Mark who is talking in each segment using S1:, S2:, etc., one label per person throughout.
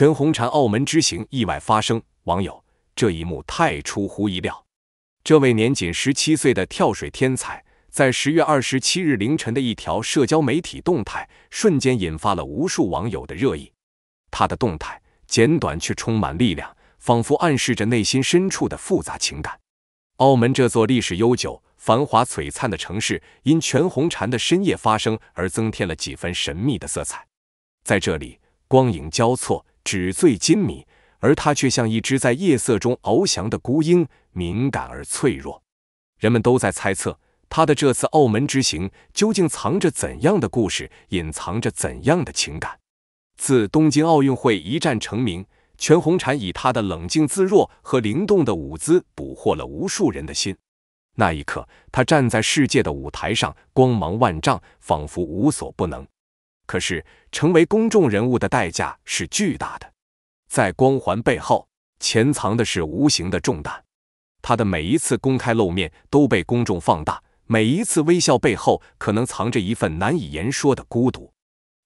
S1: 全红婵澳门之行意外发生，网友这一幕太出乎意料。这位年仅十七岁的跳水天才，在十月二十七日凌晨的一条社交媒体动态，瞬间引发了无数网友的热议。他的动态简短却充满力量，仿佛暗示着内心深处的复杂情感。澳门这座历史悠久、繁华璀璨的城市，因全红婵的深夜发声而增添了几分神秘的色彩。在这里，光影交错。纸醉金迷，而他却像一只在夜色中翱翔的孤鹰，敏感而脆弱。人们都在猜测，他的这次澳门之行究竟藏着怎样的故事，隐藏着怎样的情感。自东京奥运会一战成名，全红婵以他的冷静自若和灵动的舞姿，捕获了无数人的心。那一刻，他站在世界的舞台上，光芒万丈，仿佛无所不能。可是，成为公众人物的代价是巨大的，在光环背后潜藏的是无形的重担。他的每一次公开露面都被公众放大，每一次微笑背后可能藏着一份难以言说的孤独。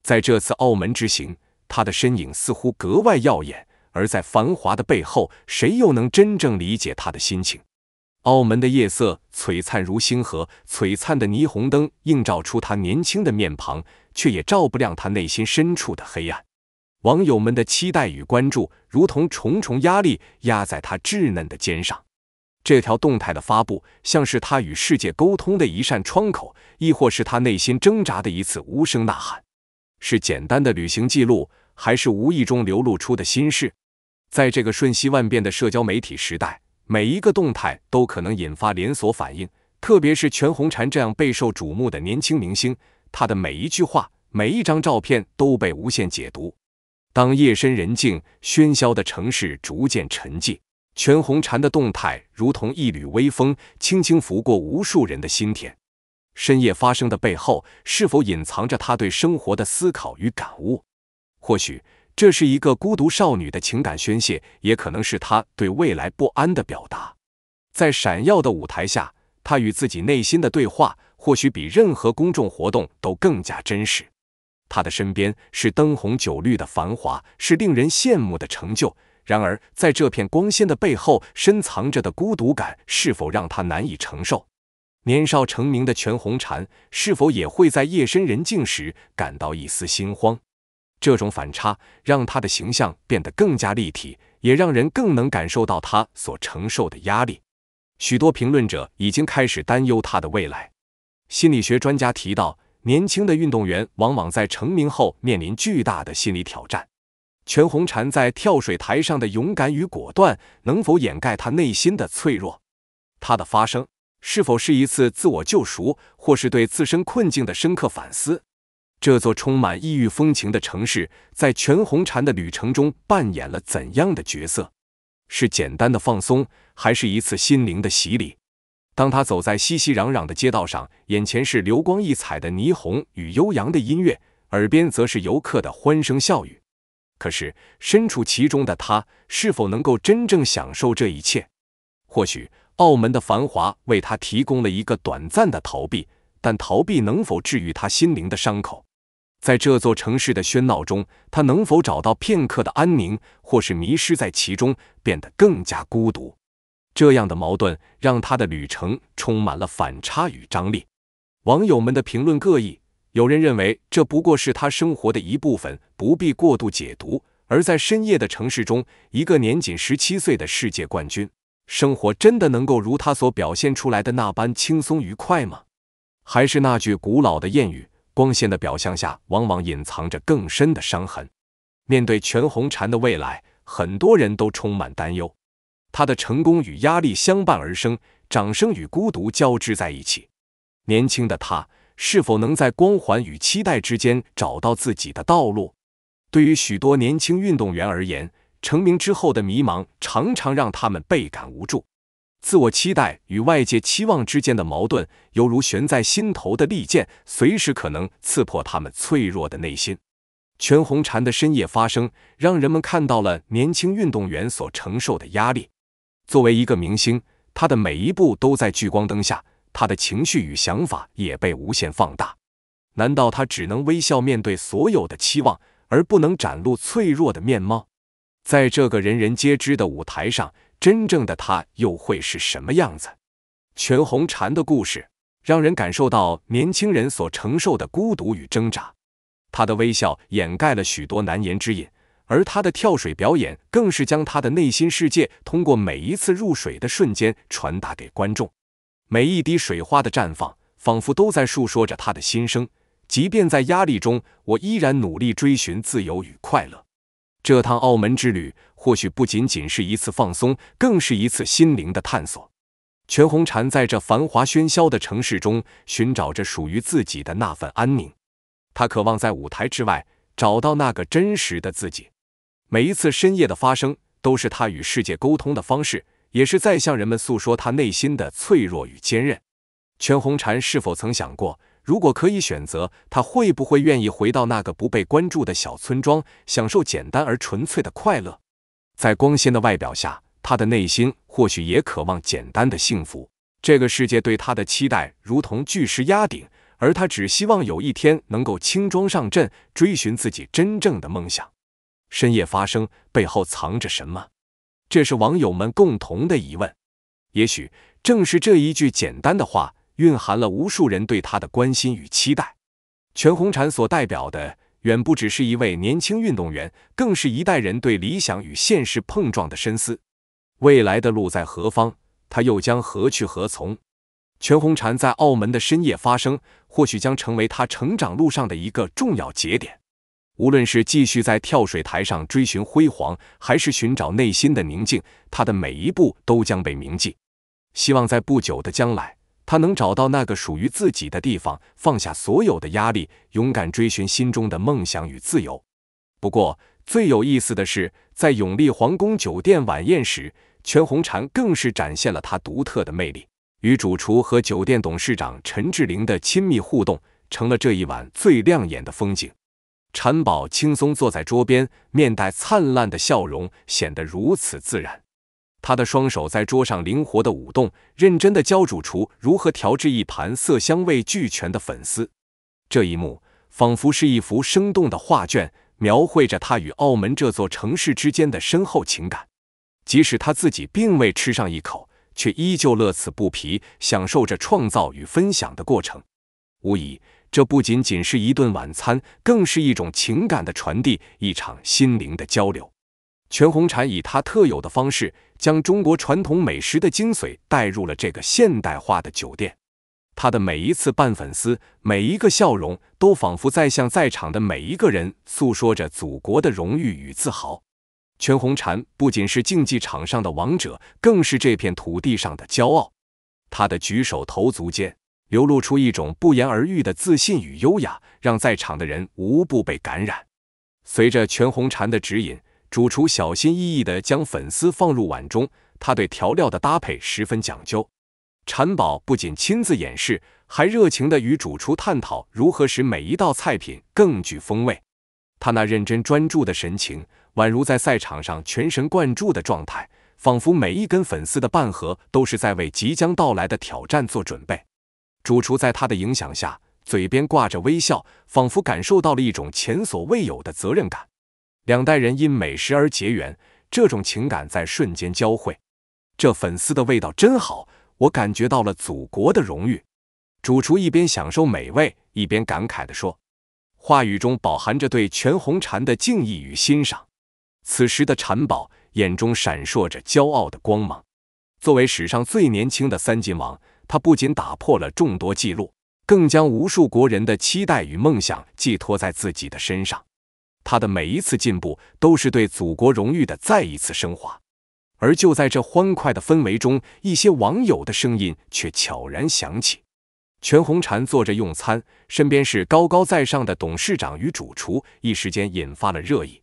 S1: 在这次澳门之行，他的身影似乎格外耀眼，而在繁华的背后，谁又能真正理解他的心情？澳门的夜色璀璨如星河，璀璨的霓虹灯映照出他年轻的面庞，却也照不亮他内心深处的黑暗。网友们的期待与关注如同重重压力压在他稚嫩的肩上。这条动态的发布像是他与世界沟通的一扇窗口，亦或是他内心挣扎的一次无声呐喊。是简单的旅行记录，还是无意中流露出的心事？在这个瞬息万变的社交媒体时代。每一个动态都可能引发连锁反应，特别是全红婵这样备受瞩目的年轻明星，她的每一句话、每一张照片都被无限解读。当夜深人静，喧嚣的城市逐渐沉寂，全红婵的动态如同一缕微风，轻轻拂过无数人的心田。深夜发生的背后，是否隐藏着他对生活的思考与感悟？或许。这是一个孤独少女的情感宣泄，也可能是她对未来不安的表达。在闪耀的舞台下，她与自己内心的对话，或许比任何公众活动都更加真实。她的身边是灯红酒绿的繁华，是令人羡慕的成就。然而，在这片光鲜的背后，深藏着的孤独感是否让她难以承受？年少成名的全红婵，是否也会在夜深人静时感到一丝心慌？这种反差让他的形象变得更加立体，也让人更能感受到他所承受的压力。许多评论者已经开始担忧他的未来。心理学专家提到，年轻的运动员往往在成名后面临巨大的心理挑战。全红婵在跳水台上的勇敢与果断，能否掩盖他内心的脆弱？他的发声是否是一次自我救赎，或是对自身困境的深刻反思？这座充满异域风情的城市，在全红婵的旅程中扮演了怎样的角色？是简单的放松，还是一次心灵的洗礼？当他走在熙熙攘攘的街道上，眼前是流光溢彩的霓虹与悠扬的音乐，耳边则是游客的欢声笑语。可是，身处其中的他，是否能够真正享受这一切？或许，澳门的繁华为他提供了一个短暂的逃避，但逃避能否治愈他心灵的伤口？在这座城市的喧闹中，他能否找到片刻的安宁，或是迷失在其中，变得更加孤独？这样的矛盾让他的旅程充满了反差与张力。网友们的评论各异，有人认为这不过是他生活的一部分，不必过度解读。而在深夜的城市中，一个年仅十七岁的世界冠军生活，真的能够如他所表现出来的那般轻松愉快吗？还是那句古老的谚语。光线的表象下，往往隐藏着更深的伤痕。面对全红婵的未来，很多人都充满担忧。她的成功与压力相伴而生，掌声与孤独交织在一起。年轻的她，是否能在光环与期待之间找到自己的道路？对于许多年轻运动员而言，成名之后的迷茫，常常让他们倍感无助。自我期待与外界期望之间的矛盾，犹如悬在心头的利剑，随时可能刺破他们脆弱的内心。全红婵的深夜发声，让人们看到了年轻运动员所承受的压力。作为一个明星，他的每一步都在聚光灯下，他的情绪与想法也被无限放大。难道他只能微笑面对所有的期望，而不能展露脆弱的面貌？在这个人人皆知的舞台上。真正的他又会是什么样子？全红婵的故事让人感受到年轻人所承受的孤独与挣扎。他的微笑掩盖了许多难言之隐，而他的跳水表演更是将他的内心世界通过每一次入水的瞬间传达给观众。每一滴水花的绽放，仿佛都在诉说着他的心声。即便在压力中，我依然努力追寻自由与快乐。这趟澳门之旅，或许不仅仅是一次放松，更是一次心灵的探索。全红婵在这繁华喧嚣的城市中，寻找着属于自己的那份安宁。他渴望在舞台之外，找到那个真实的自己。每一次深夜的发生，都是他与世界沟通的方式，也是在向人们诉说他内心的脆弱与坚韧。全红婵是否曾想过？如果可以选择，他会不会愿意回到那个不被关注的小村庄，享受简单而纯粹的快乐？在光鲜的外表下，他的内心或许也渴望简单的幸福。这个世界对他的期待如同巨石压顶，而他只希望有一天能够轻装上阵，追寻自己真正的梦想。深夜发生背后藏着什么？这是网友们共同的疑问。也许正是这一句简单的话。蕴含了无数人对他的关心与期待。全红婵所代表的远不只是一位年轻运动员，更是一代人对理想与现实碰撞的深思。未来的路在何方？他又将何去何从？全红婵在澳门的深夜发声，或许将成为他成长路上的一个重要节点。无论是继续在跳水台上追寻辉煌，还是寻找内心的宁静，他的每一步都将被铭记。希望在不久的将来。他能找到那个属于自己的地方，放下所有的压力，勇敢追寻心中的梦想与自由。不过，最有意思的是，在永利皇宫酒店晚宴时，全红婵更是展现了她独特的魅力，与主厨和酒店董事长陈志玲的亲密互动，成了这一晚最亮眼的风景。婵宝轻松坐在桌边，面带灿烂的笑容，显得如此自然。他的双手在桌上灵活地舞动，认真地教主厨如何调制一盘色香味俱全的粉丝。这一幕仿佛是一幅生动的画卷，描绘着他与澳门这座城市之间的深厚情感。即使他自己并未吃上一口，却依旧乐此不疲，享受着创造与分享的过程。无疑，这不仅仅是一顿晚餐，更是一种情感的传递，一场心灵的交流。全红婵以他特有的方式。将中国传统美食的精髓带入了这个现代化的酒店。他的每一次扮粉丝，每一个笑容，都仿佛在向在场的每一个人诉说着祖国的荣誉与自豪。全红婵不仅是竞技场上的王者，更是这片土地上的骄傲。他的举手投足间流露出一种不言而喻的自信与优雅，让在场的人无不被感染。随着全红婵的指引。主厨小心翼翼地将粉丝放入碗中，他对调料的搭配十分讲究。产宝不仅亲自演示，还热情地与主厨探讨如何使每一道菜品更具风味。他那认真专注的神情，宛如在赛场上全神贯注的状态，仿佛每一根粉丝的拌合都是在为即将到来的挑战做准备。主厨在他的影响下，嘴边挂着微笑，仿佛感受到了一种前所未有的责任感。两代人因美食而结缘，这种情感在瞬间交汇。这粉丝的味道真好，我感觉到了祖国的荣誉。主厨一边享受美味，一边感慨地说，话语中饱含着对全红婵的敬意与欣赏。此时的婵宝眼中闪烁着骄傲的光芒。作为史上最年轻的三金王，他不仅打破了众多记录，更将无数国人的期待与梦想寄托在自己的身上。他的每一次进步都是对祖国荣誉的再一次升华。而就在这欢快的氛围中，一些网友的声音却悄然响起。全红婵坐着用餐，身边是高高在上的董事长与主厨，一时间引发了热议。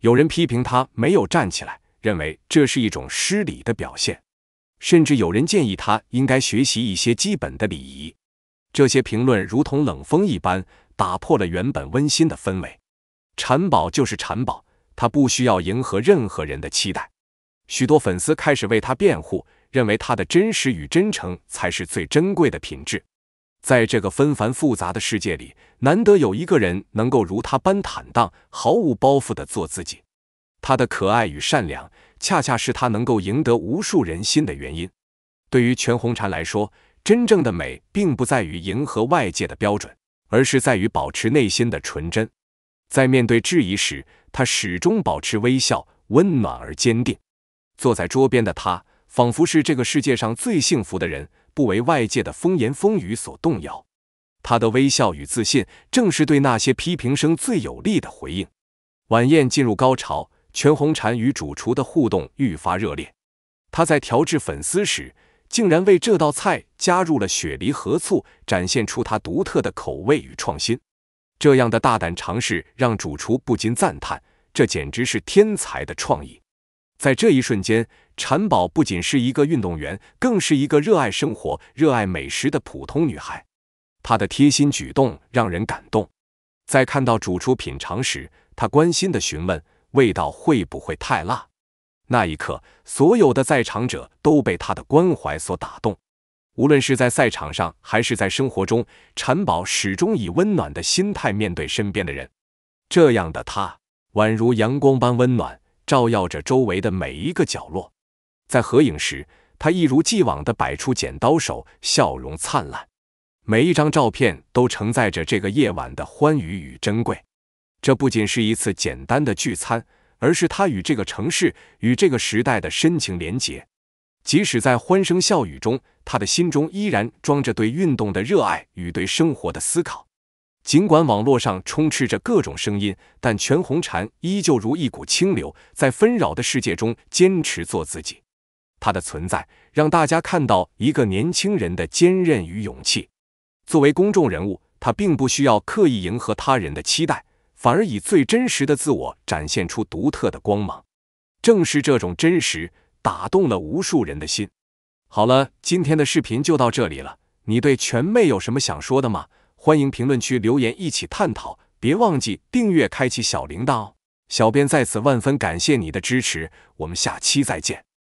S1: 有人批评他没有站起来，认为这是一种失礼的表现；甚至有人建议他应该学习一些基本的礼仪。这些评论如同冷风一般，打破了原本温馨的氛围。婵宝就是婵宝，他不需要迎合任何人的期待。许多粉丝开始为他辩护，认为他的真实与真诚才是最珍贵的品质。在这个纷繁复杂的世界里，难得有一个人能够如他般坦荡、毫无包袱地做自己。他的可爱与善良，恰恰是他能够赢得无数人心的原因。对于全红婵来说，真正的美并不在于迎合外界的标准，而是在于保持内心的纯真。在面对质疑时，他始终保持微笑，温暖而坚定。坐在桌边的他，仿佛是这个世界上最幸福的人，不为外界的风言风语所动摇。他的微笑与自信，正是对那些批评声最有力的回应。晚宴进入高潮，全红婵与主厨的互动愈发热烈。他在调制粉丝时，竟然为这道菜加入了雪梨和醋，展现出他独特的口味与创新。这样的大胆尝试让主厨不禁赞叹，这简直是天才的创意。在这一瞬间，婵宝不仅是一个运动员，更是一个热爱生活、热爱美食的普通女孩。她的贴心举动让人感动。在看到主厨品尝时，她关心地询问味道会不会太辣。那一刻，所有的在场者都被她的关怀所打动。无论是在赛场上还是在生活中，婵宝始终以温暖的心态面对身边的人。这样的他，宛如阳光般温暖，照耀着周围的每一个角落。在合影时，他一如既往地摆出剪刀手，笑容灿烂。每一张照片都承载着这个夜晚的欢愉与珍贵。这不仅是一次简单的聚餐，而是他与这个城市、与这个时代的深情连结。即使在欢声笑语中，他的心中依然装着对运动的热爱与对生活的思考。尽管网络上充斥着各种声音，但全红婵依旧如一股清流，在纷扰的世界中坚持做自己。他的存在让大家看到一个年轻人的坚韧与勇气。作为公众人物，他并不需要刻意迎合他人的期待，反而以最真实的自我展现出独特的光芒。正是这种真实。打动了无数人的心。好了，今天的视频就到这里了。你对全妹有什么想说的吗？欢迎评论区留言一起探讨。别忘记订阅、开启小铃铛哦！小编在此万分感谢你的支持，我们下期再见。